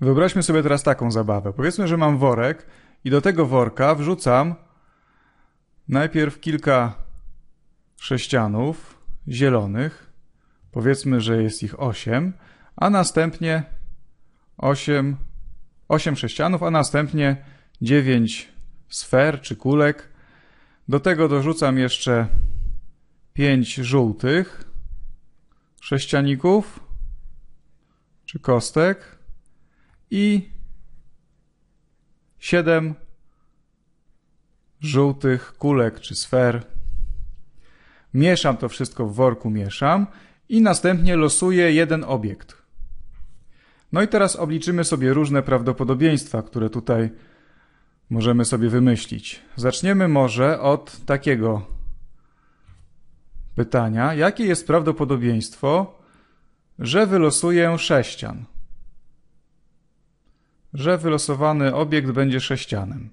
Wyobraźmy sobie teraz taką zabawę. Powiedzmy, że mam worek i do tego worka wrzucam najpierw kilka sześcianów zielonych. Powiedzmy, że jest ich 8, a następnie 8, 8 sześcianów, a następnie 9 sfer czy kulek. Do tego dorzucam jeszcze 5 żółtych sześcianików czy kostek i siedem żółtych kulek czy sfer. Mieszam to wszystko w worku, mieszam i następnie losuję jeden obiekt. No i teraz obliczymy sobie różne prawdopodobieństwa, które tutaj możemy sobie wymyślić. Zaczniemy może od takiego pytania: jakie jest prawdopodobieństwo, że wylosuję sześcian? że wylosowany obiekt będzie sześcianem.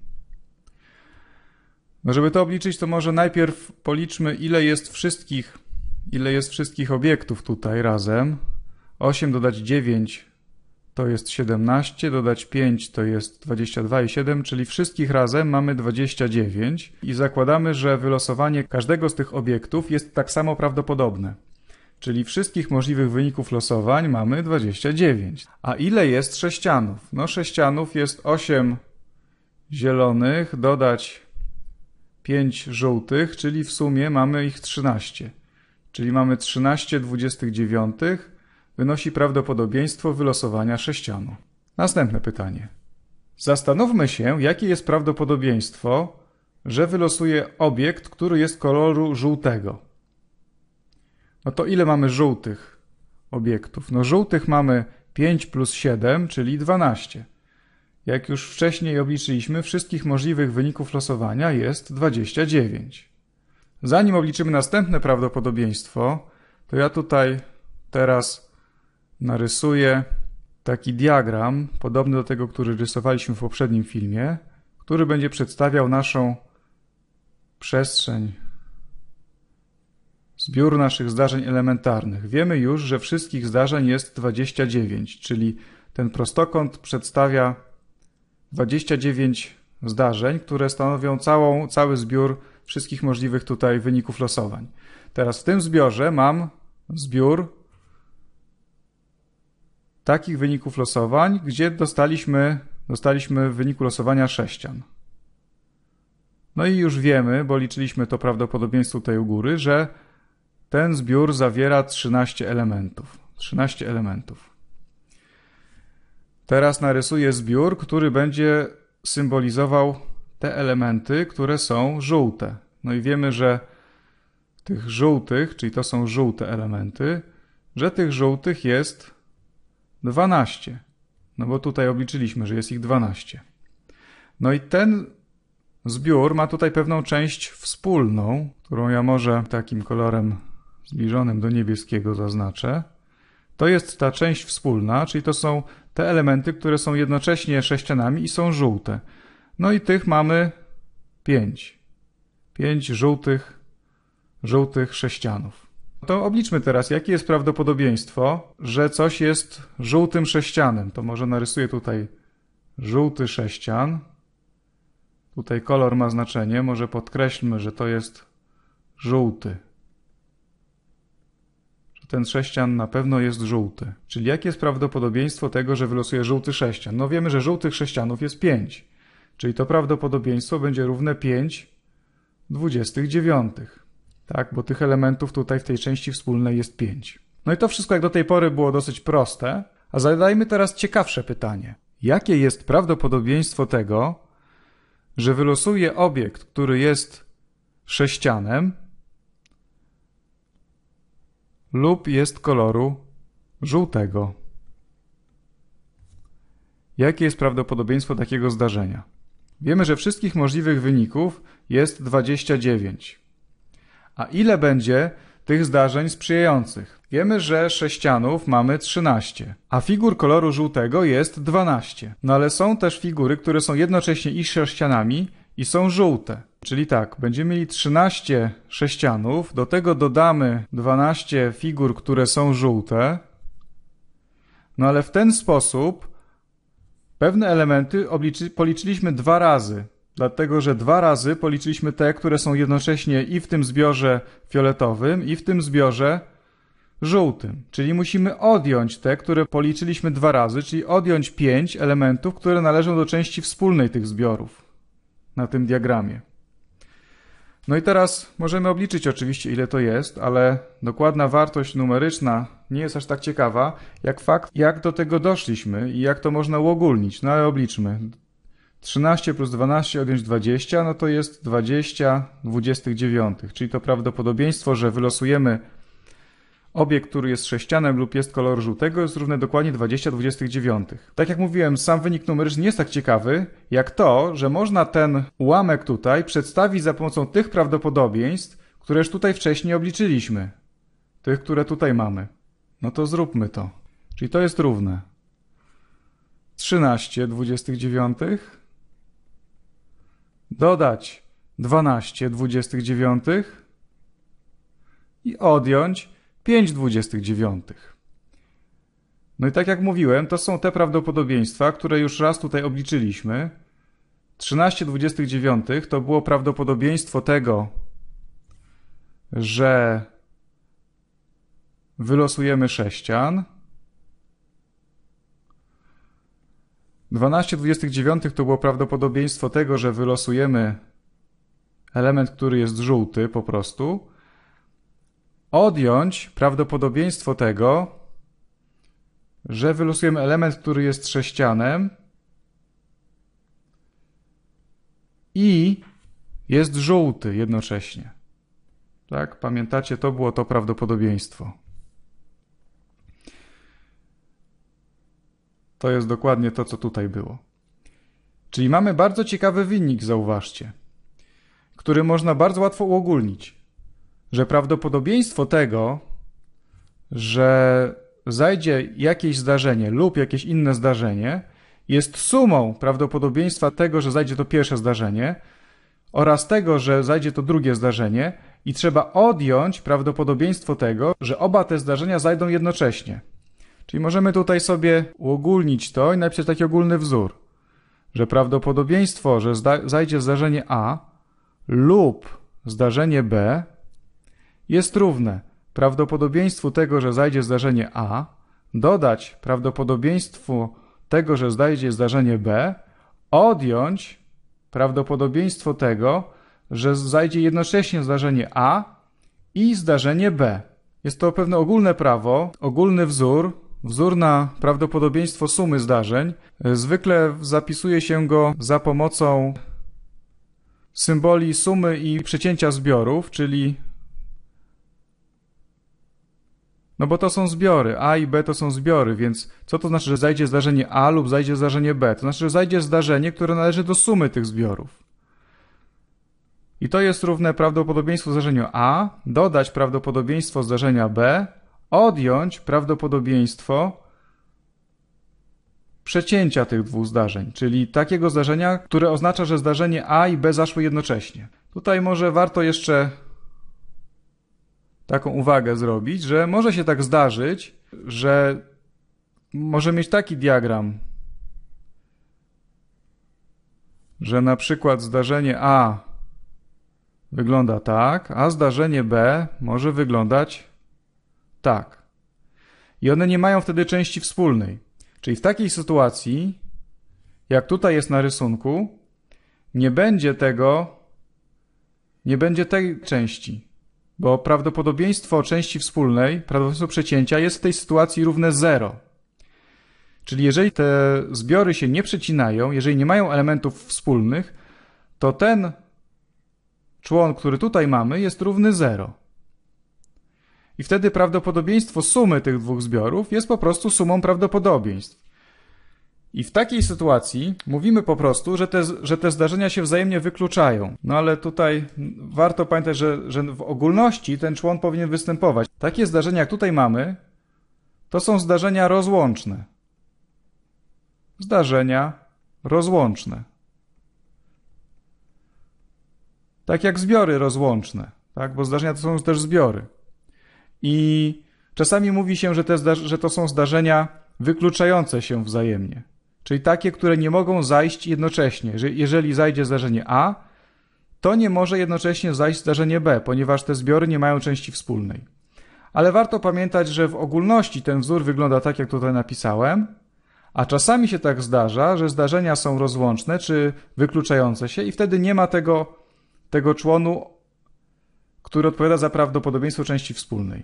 No żeby to obliczyć, to może najpierw policzmy, ile jest wszystkich, ile jest wszystkich obiektów tutaj razem. 8 dodać 9 to jest 17, dodać 5 to jest 22 i 7, czyli wszystkich razem mamy 29 i zakładamy, że wylosowanie każdego z tych obiektów jest tak samo prawdopodobne. Czyli wszystkich możliwych wyników losowań mamy 29. A ile jest sześcianów? No sześcianów jest 8 zielonych, dodać 5 żółtych, czyli w sumie mamy ich 13. Czyli mamy 13 29 wynosi prawdopodobieństwo wylosowania sześcianu. Następne pytanie. Zastanówmy się, jakie jest prawdopodobieństwo, że wylosuje obiekt, który jest koloru żółtego. No to ile mamy żółtych obiektów? No żółtych mamy 5 plus 7, czyli 12. Jak już wcześniej obliczyliśmy, wszystkich możliwych wyników losowania jest 29. Zanim obliczymy następne prawdopodobieństwo, to ja tutaj teraz narysuję taki diagram, podobny do tego, który rysowaliśmy w poprzednim filmie, który będzie przedstawiał naszą przestrzeń Zbiór naszych zdarzeń elementarnych. Wiemy już, że wszystkich zdarzeń jest 29, czyli ten prostokąt przedstawia 29 zdarzeń, które stanowią całą, cały zbiór wszystkich możliwych tutaj wyników losowań. Teraz w tym zbiorze mam zbiór takich wyników losowań, gdzie dostaliśmy, dostaliśmy w wyniku losowania sześcian. No i już wiemy, bo liczyliśmy to prawdopodobieństwo tutaj u góry, że ten zbiór zawiera 13 elementów. 13 elementów. Teraz narysuję zbiór, który będzie symbolizował te elementy, które są żółte. No i wiemy, że tych żółtych, czyli to są żółte elementy, że tych żółtych jest 12. No bo tutaj obliczyliśmy, że jest ich 12. No i ten zbiór ma tutaj pewną część wspólną, którą ja może takim kolorem zbliżonym do niebieskiego zaznaczę, to jest ta część wspólna, czyli to są te elementy, które są jednocześnie sześcianami i są żółte. No i tych mamy pięć. Pięć żółtych, żółtych sześcianów. To obliczmy teraz, jakie jest prawdopodobieństwo, że coś jest żółtym sześcianem. To może narysuję tutaj żółty sześcian. Tutaj kolor ma znaczenie, może podkreślmy, że to jest żółty ten sześcian na pewno jest żółty. Czyli jakie jest prawdopodobieństwo tego, że wylosuje żółty sześcian? No wiemy, że żółtych sześcianów jest 5. Czyli to prawdopodobieństwo będzie równe 5 29. Tak, bo tych elementów tutaj w tej części wspólnej jest 5. No i to wszystko jak do tej pory było dosyć proste, a zadajmy teraz ciekawsze pytanie. Jakie jest prawdopodobieństwo tego, że wylosuje obiekt, który jest sześcianem, lub jest koloru żółtego. Jakie jest prawdopodobieństwo takiego zdarzenia? Wiemy, że wszystkich możliwych wyników jest 29. A ile będzie tych zdarzeń sprzyjających? Wiemy, że sześcianów mamy 13, a figur koloru żółtego jest 12. No ale są też figury, które są jednocześnie i sześcianami, i są żółte. Czyli tak, będziemy mieli 13 sześcianów, do tego dodamy 12 figur, które są żółte. No ale w ten sposób pewne elementy obliczy, policzyliśmy dwa razy, dlatego że dwa razy policzyliśmy te, które są jednocześnie i w tym zbiorze fioletowym, i w tym zbiorze żółtym. Czyli musimy odjąć te, które policzyliśmy dwa razy, czyli odjąć 5 elementów, które należą do części wspólnej tych zbiorów na tym diagramie. No i teraz możemy obliczyć oczywiście, ile to jest, ale dokładna wartość numeryczna nie jest aż tak ciekawa, jak fakt, jak do tego doszliśmy i jak to można uogólnić. No ale obliczmy. 13 plus 12 odjąć 20, no to jest 20 29, czyli to prawdopodobieństwo, że wylosujemy Obiekt, który jest sześcianem lub jest kolor żółtego, jest równy dokładnie 20,29. Tak jak mówiłem, sam wynik numeryczny nie jest tak ciekawy, jak to, że można ten ułamek tutaj przedstawić za pomocą tych prawdopodobieństw, które już tutaj wcześniej obliczyliśmy. Tych, które tutaj mamy. No to zróbmy to. Czyli to jest równe. 13 29 dodać 12 29 i odjąć 5,29. No i tak jak mówiłem, to są te prawdopodobieństwa, które już raz tutaj obliczyliśmy. 13,29 to było prawdopodobieństwo tego, że wylosujemy sześcian. 12,29 to było prawdopodobieństwo tego, że wylosujemy element, który jest żółty po prostu odjąć prawdopodobieństwo tego, że wylosujemy element, który jest sześcianem i jest żółty jednocześnie. Tak, pamiętacie, to było to prawdopodobieństwo. To jest dokładnie to, co tutaj było. Czyli mamy bardzo ciekawy winnik, zauważcie, który można bardzo łatwo uogólnić że prawdopodobieństwo tego, że zajdzie jakieś zdarzenie lub jakieś inne zdarzenie, jest sumą prawdopodobieństwa tego, że zajdzie to pierwsze zdarzenie oraz tego, że zajdzie to drugie zdarzenie, i trzeba odjąć prawdopodobieństwo tego, że oba te zdarzenia zajdą jednocześnie. Czyli możemy tutaj sobie uogólnić to i napisać taki ogólny wzór, że prawdopodobieństwo, że zda zajdzie zdarzenie A lub zdarzenie B jest równe prawdopodobieństwu tego, że zajdzie zdarzenie A, dodać prawdopodobieństwu tego, że zajdzie zdarzenie B, odjąć prawdopodobieństwo tego, że zajdzie jednocześnie zdarzenie A i zdarzenie B. Jest to pewne ogólne prawo, ogólny wzór, wzór na prawdopodobieństwo sumy zdarzeń. Zwykle zapisuje się go za pomocą symboli sumy i przecięcia zbiorów, czyli No bo to są zbiory, A i B to są zbiory, więc co to znaczy, że zajdzie zdarzenie A lub zajdzie zdarzenie B? To znaczy, że zajdzie zdarzenie, które należy do sumy tych zbiorów. I to jest równe prawdopodobieństwu zdarzenia A, dodać prawdopodobieństwo zdarzenia B, odjąć prawdopodobieństwo przecięcia tych dwóch zdarzeń, czyli takiego zdarzenia, które oznacza, że zdarzenie A i B zaszły jednocześnie. Tutaj może warto jeszcze taką uwagę zrobić, że może się tak zdarzyć, że może mieć taki diagram, że na przykład zdarzenie A wygląda tak, a zdarzenie B może wyglądać tak. I one nie mają wtedy części wspólnej. Czyli w takiej sytuacji, jak tutaj jest na rysunku, nie będzie tego, nie będzie tej części bo prawdopodobieństwo części wspólnej, prawdopodobieństwo przecięcia jest w tej sytuacji równe 0. Czyli jeżeli te zbiory się nie przecinają, jeżeli nie mają elementów wspólnych, to ten człon, który tutaj mamy, jest równy 0. I wtedy prawdopodobieństwo sumy tych dwóch zbiorów jest po prostu sumą prawdopodobieństw. I w takiej sytuacji mówimy po prostu, że te, że te zdarzenia się wzajemnie wykluczają. No ale tutaj warto pamiętać, że, że w ogólności ten człon powinien występować. Takie zdarzenia, jak tutaj mamy, to są zdarzenia rozłączne. Zdarzenia rozłączne. Tak jak zbiory rozłączne, tak? bo zdarzenia to są też zbiory. I czasami mówi się, że, te, że to są zdarzenia wykluczające się wzajemnie czyli takie, które nie mogą zajść jednocześnie. Jeżeli zajdzie zdarzenie A, to nie może jednocześnie zajść zdarzenie B, ponieważ te zbiory nie mają części wspólnej. Ale warto pamiętać, że w ogólności ten wzór wygląda tak, jak tutaj napisałem, a czasami się tak zdarza, że zdarzenia są rozłączne czy wykluczające się, i wtedy nie ma tego, tego członu, który odpowiada za prawdopodobieństwo części wspólnej.